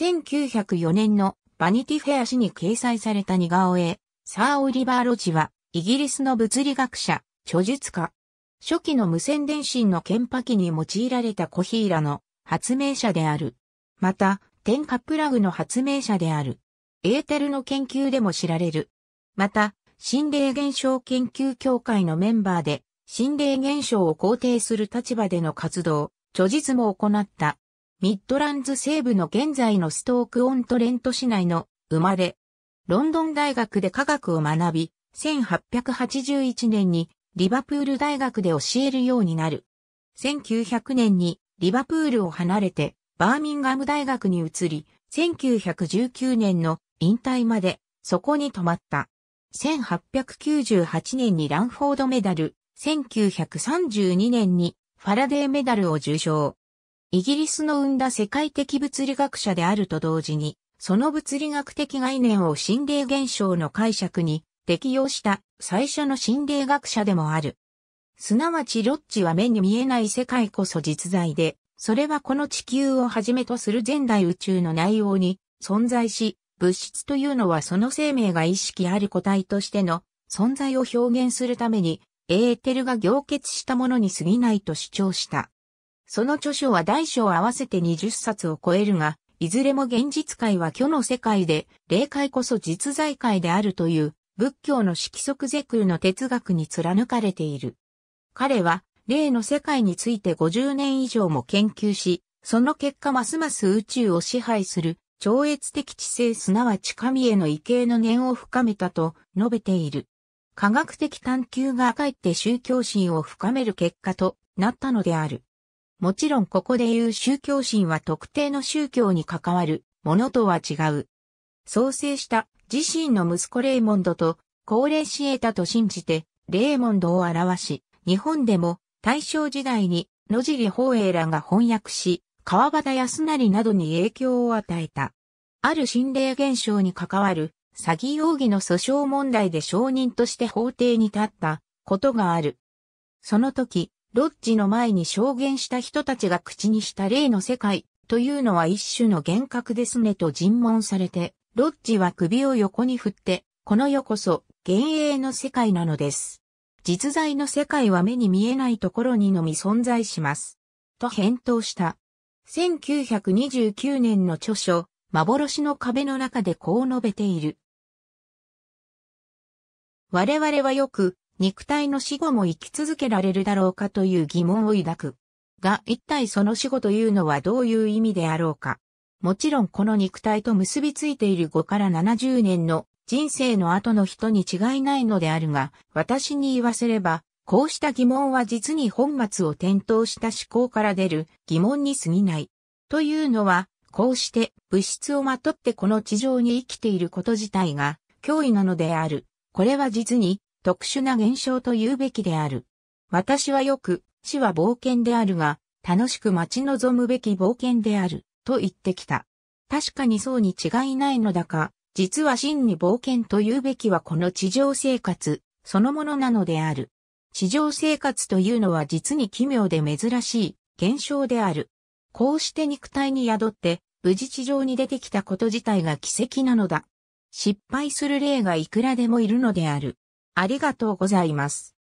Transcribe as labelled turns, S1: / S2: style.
S1: 1904年のバニティフェア誌に掲載された似顔絵、サー・オリバー・ロジは、イギリスの物理学者、著述家。初期の無線電信の研波機に用いられたコヒーラの発明者である。また、点火プラグの発明者である。エーテルの研究でも知られる。また、心霊現象研究協会のメンバーで、心霊現象を肯定する立場での活動、著述も行った。ミッドランズ西部の現在のストーク・オントレント市内の生まれ、ロンドン大学で科学を学び、1881年にリバプール大学で教えるようになる。1900年にリバプールを離れてバーミンガム大学に移り、1919年の引退までそこに泊まった。1898年にランフォードメダル、1932年にファラデーメダルを受賞。イギリスの生んだ世界的物理学者であると同時に、その物理学的概念を心霊現象の解釈に適用した最初の心霊学者でもある。すなわちロッチは目に見えない世界こそ実在で、それはこの地球をはじめとする前代宇宙の内容に存在し、物質というのはその生命が意識ある個体としての存在を表現するために、エーテルが凝結したものに過ぎないと主張した。その著書は大小合わせて20冊を超えるが、いずれも現実界は虚の世界で、霊界こそ実在界であるという仏教の色即是空の哲学に貫かれている。彼は霊の世界について50年以上も研究し、その結果ますます宇宙を支配する超越的知性すなわち神への畏敬の念を深めたと述べている。科学的探求がかえって宗教心を深める結果となったのである。もちろんここで言う宗教心は特定の宗教に関わるものとは違う。創生した自身の息子レイモンドと高齢し得たと信じてレイモンドを表し、日本でも大正時代に野尻法栄らが翻訳し、川端康成などに影響を与えた。ある心霊現象に関わる詐欺容疑の訴訟問題で証人として法廷に立ったことがある。その時、ロッジの前に証言した人たちが口にした例の世界というのは一種の幻覚ですねと尋問されて、ロッジは首を横に振って、この世こそ幻影の世界なのです。実在の世界は目に見えないところにのみ存在します。と返答した。1929年の著書、幻の壁の中でこう述べている。我々はよく肉体の死後も生き続けられるだろうかという疑問を抱く。が一体その死後というのはどういう意味であろうか。もちろんこの肉体と結びついている5から70年の人生の後の人に違いないのであるが、私に言わせれば、こうした疑問は実に本末を転倒した思考から出る疑問に過ぎない。というのは、こうして物質をまとってこの地上に生きていること自体が脅威なのである。これは実に特殊な現象と言うべきである。私はよく、死は冒険であるが、楽しく待ち望むべき冒険である、と言ってきた。確かにそうに違いないのだが、実は真に冒険と言うべきはこの地上生活、そのものなのである。地上生活というのは実に奇妙で珍しい現象である。こうして肉体に宿って、無事地上に出てきたこと自体が奇跡なのだ。失敗する例がいくらでもいるのである。ありがとうございます。